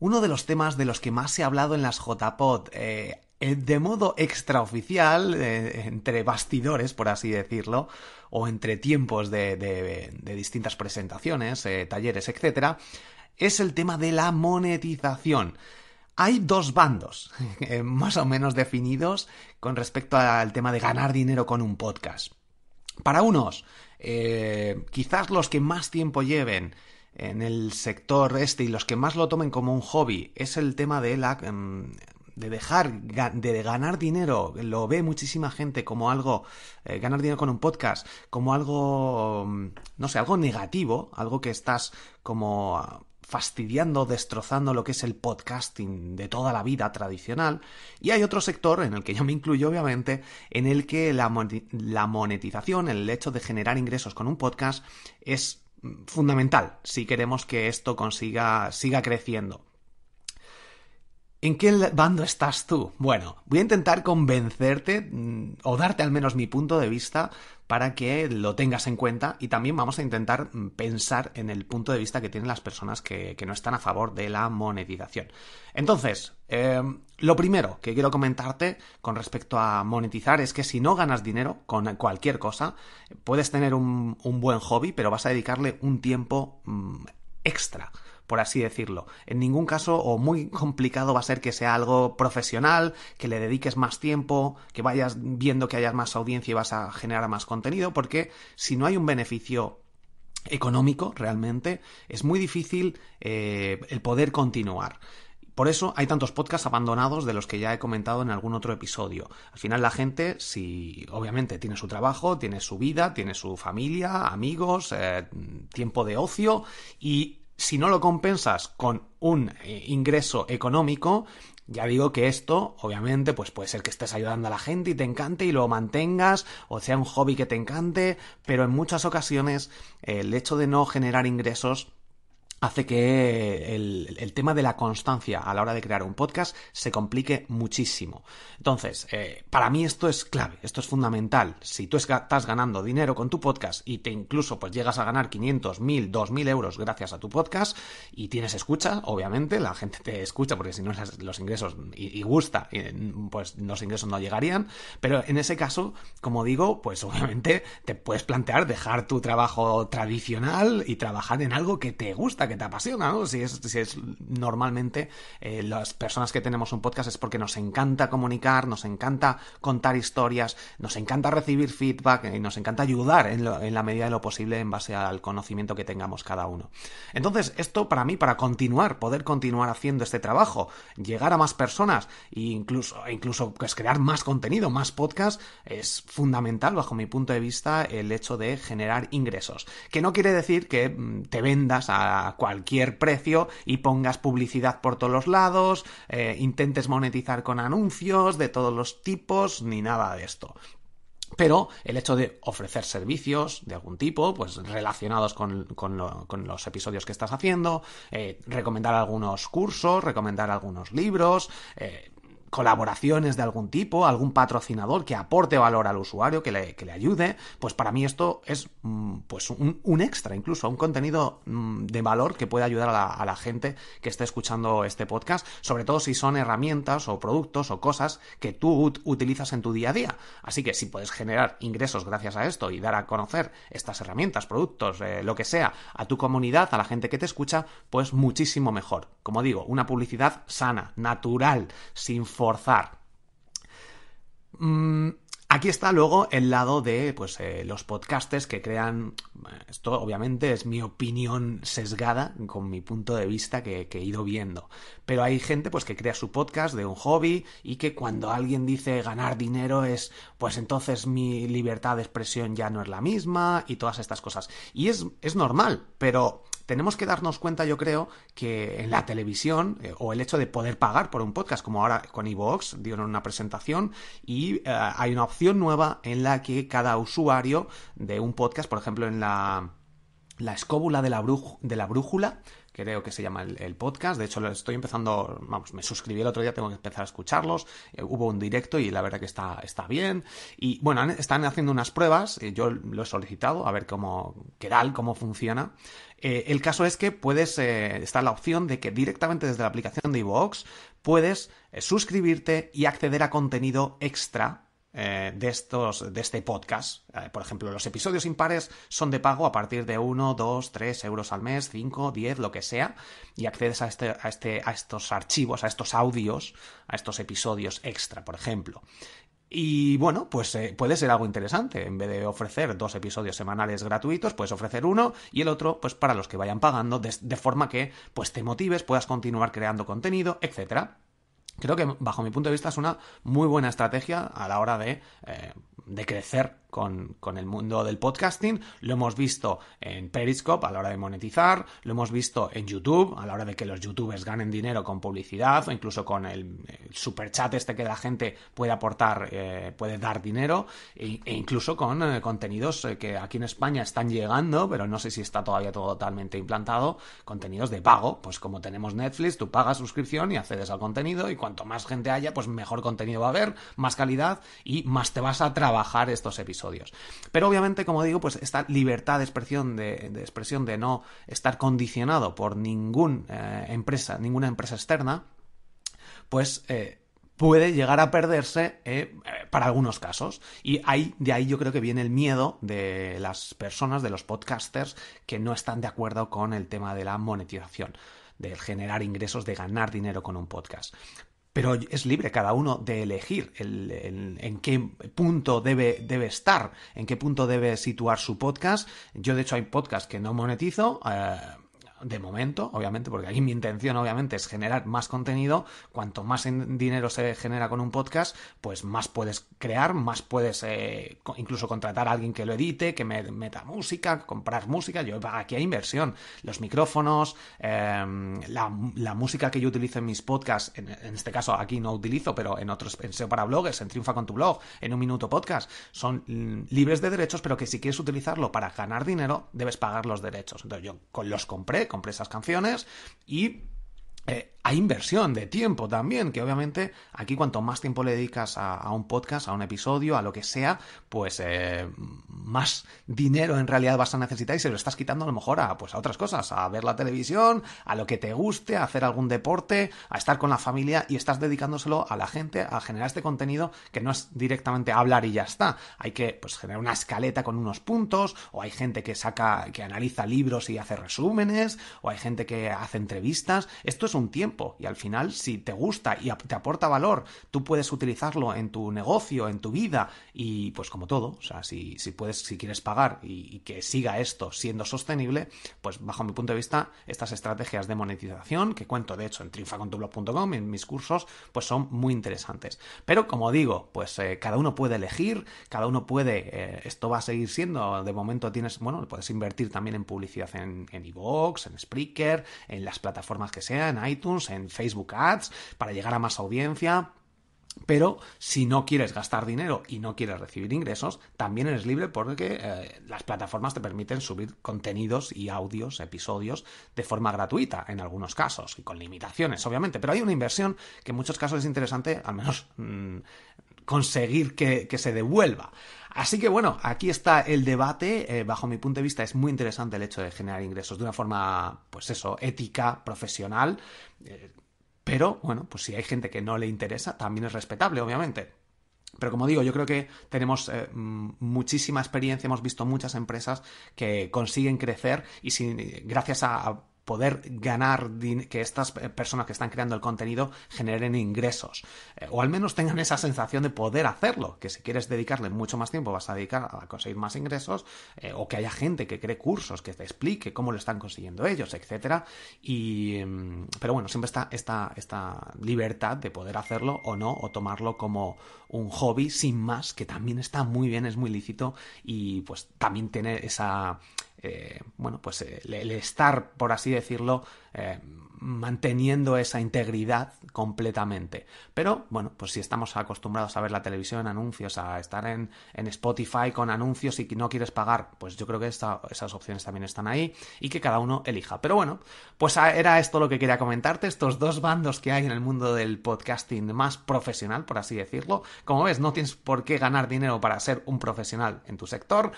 Uno de los temas de los que más se ha hablado en las JPod, eh, eh, de modo extraoficial, eh, entre bastidores, por así decirlo, o entre tiempos de, distintas presentaciones, talleres, etc., es el tema de la monetización. Hay dos bandos, más o menos definidos, con respecto al tema de ganar dinero con un podcast. Para unos, quizás los que más tiempo lleven en el sector este y los que más lo tomen como un hobby es el tema de em, de dejar de ganar dinero lo ve muchísima gente como algo eh, ganar dinero con un podcast como algo mm, no sé algo negativo algo que estás como fastidiando, destrozando lo que es el podcasting de toda la vida tradicional. Y hay otro sector, en el que yo me incluyo obviamente, en el que la monetización, el hecho de generar ingresos con un podcast, es fundamental si queremos que esto consiga, siga creciendo. ¿En qué bando estás tú? Bueno, voy a intentar convencerte mm, o darte al menos mi punto de vista para que lo tengas en cuenta y también vamos a intentar mm, pensar en el punto de vista que tienen las personas que, no están a favor de la monetización. Entonces, em, lo primero que quiero comentarte con respecto a monetizar es que si no ganas dinero con cualquier cosa, puedes tener un, buen hobby, pero vas a dedicarle un tiempo mm, extra por así decirlo. En ningún caso o muy complicado va a ser que sea algo profesional, que le dediques más tiempo, que vayas viendo que hayas más audiencia y vas a generar más contenido, porque si no hay un beneficio económico realmente, es muy difícil eh, el poder continuar. Por eso hay tantos podcasts abandonados de los que ya he comentado en algún otro episodio. Al final la gente, si obviamente tiene su trabajo, tiene su vida, tiene su familia, amigos, eh, tiempo de ocio y si no lo compensas con un eh, ingreso económico, ya digo que esto, obviamente, pues puede ser que estés ayudando a la gente y te encante y lo mantengas, o sea un hobby que te encante, pero en muchas ocasiones el hecho de no generar ingresos hace que el, tema de la constancia a la hora de crear un podcast se complique muchísimo. Entonces, eh, para mí esto es clave, esto es fundamental. Si tú estás ganando dinero con tu podcast y te incluso pues llegas a ganar 500, 1000, 2000 euros gracias a tu podcast y tienes escucha, obviamente, la gente te escucha porque si no los ingresos y, y gusta, pues los ingresos no llegarían. Pero en ese caso, como digo, pues obviamente te puedes plantear dejar tu trabajo tradicional y trabajar en algo que te gusta que te apasiona, ¿no? Si es, normalmente eh, las personas que tenemos un podcast es porque nos encanta comunicar, nos encanta contar historias, nos encanta recibir feedback eh, y nos encanta ayudar en, la medida de lo posible en base al conocimiento que tengamos cada uno. Entonces, esto para mí, para continuar, poder continuar haciendo este trabajo, llegar a más personas e incluso, e incluso pues, crear más contenido, más podcast, es fundamental bajo mi punto de vista el hecho de generar ingresos. Que no quiere decir que mm, te vendas a cualquier precio y pongas publicidad por todos los lados, eh, intentes monetizar con anuncios de todos los tipos, ni nada de esto. Pero el hecho de ofrecer servicios de algún tipo, pues relacionados con, los episodios que estás haciendo, eh, recomendar algunos cursos, recomendar algunos libros, eh, colaboraciones de algún tipo, algún patrocinador que aporte valor al usuario, que le, que le ayude, pues para mí esto es mm, pues un, extra, incluso un contenido mm, de valor que puede ayudar a la, gente que esté escuchando este podcast, sobre todo si son herramientas o productos o cosas que tú utilizas en tu día a día. Así que si puedes generar ingresos gracias a esto y dar a conocer estas herramientas, productos, eh, lo que sea, a tu comunidad, a la gente que te escucha, pues muchísimo mejor. Como digo, una publicidad sana, natural, sin forzar. Mm, aquí está luego el lado de pues, eh, los podcasters que crean. Eh, esto obviamente es mi opinión sesgada con mi punto de vista que, he ido viendo. Pero hay gente pues, que crea su podcast de un hobby y que cuando alguien dice ganar dinero es pues entonces mi libertad de expresión ya no es la misma y todas estas cosas. Y es, es normal, pero tenemos que darnos cuenta, yo creo, que en la televisión eh, o el hecho de poder pagar por un podcast, como ahora con iVoox, dieron una presentación y eh, hay una opción nueva en la que cada usuario de un podcast, por ejemplo, en la escóbula de la brújula, creo que se llama el, podcast. De hecho, lo estoy empezando, vamos, me suscribí el otro día, tengo que empezar a escucharlos. Eh, hubo un directo y la verdad que está, está bien. Y bueno, están haciendo unas pruebas, eh, yo lo he solicitado, a ver cómo, qué tal, cómo funciona. Eh, el caso es que puedes, está la opción de que directamente desde la aplicación de iVoox puedes suscribirte y acceder a contenido extra eh, de, estos, de este podcast. Eh, por ejemplo, los episodios impares son de pago a partir de 1, 2, 3 euros al mes, 5, 10, lo que sea, y accedes este, a, este, a, estos archivos, a estos audios, a estos episodios extra, por ejemplo. Y bueno, pues eh, puede ser algo interesante. En vez de ofrecer dos episodios semanales gratuitos, puedes ofrecer uno y el otro, pues para los que vayan pagando, de, forma que pues te motives, puedas continuar creando contenido, etcétera. Creo que, bajo mi punto de vista, es una muy buena estrategia a la hora de, eh, crecer con, con, el mundo del podcasting. Lo hemos visto en Periscope a la hora de monetizar, lo hemos visto en YouTube a la hora de que los youtubers ganen dinero con publicidad o incluso con el, super chat este que la gente puede aportar, eh, puede dar dinero e, e incluso con eh, contenidos eh, que aquí en España están llegando, pero no sé si está todavía todo totalmente implantado, contenidos de pago, pues como tenemos Netflix, tú pagas suscripción y accedes al contenido y cuanto más gente haya, pues mejor contenido va a haber, más calidad y más te vas a trabajar estos episodios. Pero obviamente, como digo, pues esta libertad de expresión, de, expresión, de no estar condicionado por ninguna eh, empresa, ninguna empresa externa, pues... Eh, puede llegar a perderse eh, para algunos casos. Y de ahí yo creo que viene el miedo de las personas, de los podcasters, que no están de acuerdo con el tema de la monetización de generar ingresos, de ganar dinero con un podcast pero es libre cada uno de elegir el, en qué punto debe, debe, estar, en qué punto debe situar su podcast. Yo, de hecho, hay podcasts que no monetizo. Eh, de momento, obviamente, porque aquí mi intención obviamente es generar más contenido, cuanto más dinero se genera con un podcast, pues más puedes crear, más puedes eh, incluso contratar a alguien que lo edite, que me meta música, comprar música, yo aquí hay inversión, los micrófonos, em, la, música que yo utilizo en mis podcasts, en, este caso aquí no utilizo, pero en otros, en SEO para bloggers, en Triunfa con tu blog, en un minuto podcast, son libres de derechos, pero que si quieres utilizarlo para ganar dinero, debes pagar los derechos. Entonces yo los compré compré esas canciones y a eh, hay inversión de tiempo también, que obviamente aquí cuanto más tiempo le dedicas a, un podcast, a un episodio, a lo que sea, pues eh, más dinero en realidad vas a necesitar y se lo estás quitando a lo mejor a, pues, a otras cosas, a ver la televisión, a lo que te guste, a hacer algún deporte, a estar con la familia y estás dedicándoselo a la gente, a generar este contenido que no es directamente hablar y ya está. Hay que pues, generar una escaleta con unos puntos, o hay gente que saca, que analiza libros y hace resúmenes, o hay gente que hace entrevistas. Esto un tiempo y al final si te gusta y te aporta valor, tú puedes utilizarlo en tu negocio, en tu vida y pues como todo, o sea, si, puedes, si quieres pagar y, que siga esto siendo sostenible, pues bajo mi punto de vista, estas estrategias de monetización que cuento de hecho en triunfacontublog.com, en mis cursos, pues son muy interesantes. Pero como digo, pues eh, cada uno puede elegir, cada uno puede, eh, esto va a seguir siendo, de momento tienes, bueno, puedes invertir también en publicidad en, en iVoox, en Spreaker, en las plataformas que sean, iTunes, en Facebook Ads, para llegar a más audiencia. Pero si no quieres gastar dinero y no quieres recibir ingresos, también eres libre porque eh, las plataformas te permiten subir contenidos y audios, episodios, de forma gratuita en algunos casos y con limitaciones, obviamente. Pero hay una inversión que en muchos casos es interesante, al menos mm, conseguir que, se devuelva. Así que bueno, aquí está el debate. Eh, bajo mi punto de vista es muy interesante el hecho de generar ingresos de una forma, pues eso, ética, profesional. Eh, pero bueno, pues si hay gente que no le interesa, también es respetable, obviamente. Pero como digo, yo creo que tenemos eh, mm, muchísima experiencia, hemos visto muchas empresas que consiguen crecer y sin, gracias a poder ganar, que estas personas que están creando el contenido generen ingresos. Eh, o al menos tengan esa sensación de poder hacerlo, que si quieres dedicarle mucho más tiempo vas a dedicar a conseguir más ingresos, eh, o que haya gente que cree cursos, que te explique cómo lo están consiguiendo ellos, etcétera. Y, em, pero bueno, siempre está esta, esta libertad de poder hacerlo o no, o tomarlo como un hobby sin más, que también está muy bien, es muy lícito y pues también tiene esa eh, bueno, pues el, eh, estar, por así decirlo, eh, manteniendo esa integridad completamente. Pero bueno, pues si estamos acostumbrados a ver la televisión, anuncios, a estar en, Spotify con anuncios y no quieres pagar, pues yo creo que esas opciones también están ahí y que cada uno elija. Pero bueno, pues era esto lo que quería comentarte, estos dos bandos que hay en el mundo del podcasting más profesional, por así decirlo. Como ves, no tienes por qué ganar dinero para ser un profesional en tu sector.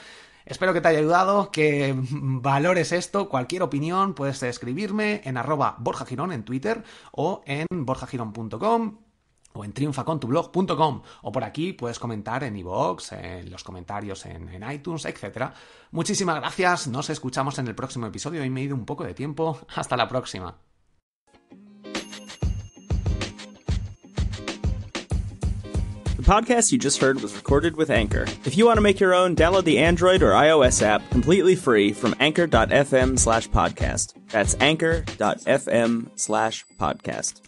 Espero que te haya ayudado, que valores esto. Cualquier opinión puedes escribirme en arroba borjagirón en Twitter o en borjagirón.com o en triunfacontublog.com o por aquí puedes comentar en iVoox, en los comentarios en, iTunes, etc. Muchísimas gracias, nos escuchamos en el próximo episodio y me he ido un poco de tiempo. Hasta la próxima. The podcast you just heard was recorded with Anchor. If you want to make your own, download the Android or iOS app completely free from anchor.fm slash podcast. That's anchor.fm slash podcast.